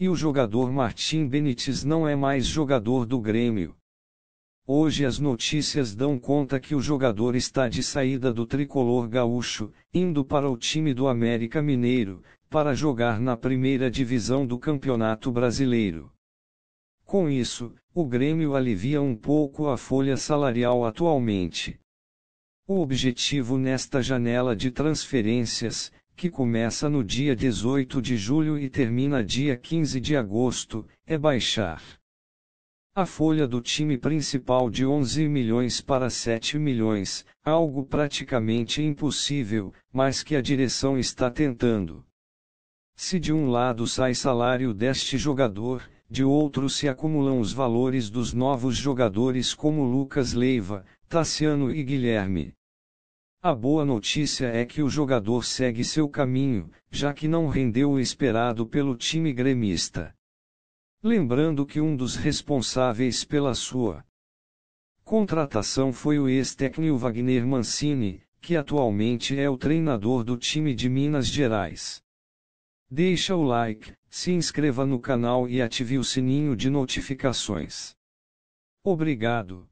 E o jogador Martim Benítez não é mais jogador do Grêmio. Hoje as notícias dão conta que o jogador está de saída do tricolor gaúcho, indo para o time do América Mineiro, para jogar na primeira divisão do Campeonato Brasileiro. Com isso, o Grêmio alivia um pouco a folha salarial atualmente. O objetivo nesta janela de transferências que começa no dia 18 de julho e termina dia 15 de agosto, é baixar a folha do time principal de 11 milhões para 7 milhões, algo praticamente impossível, mas que a direção está tentando. Se de um lado sai salário deste jogador, de outro se acumulam os valores dos novos jogadores como Lucas Leiva, Tassiano e Guilherme. A boa notícia é que o jogador segue seu caminho, já que não rendeu o esperado pelo time gremista. Lembrando que um dos responsáveis pela sua contratação foi o ex-técnico Wagner Mancini, que atualmente é o treinador do time de Minas Gerais. Deixa o like, se inscreva no canal e ative o sininho de notificações. Obrigado.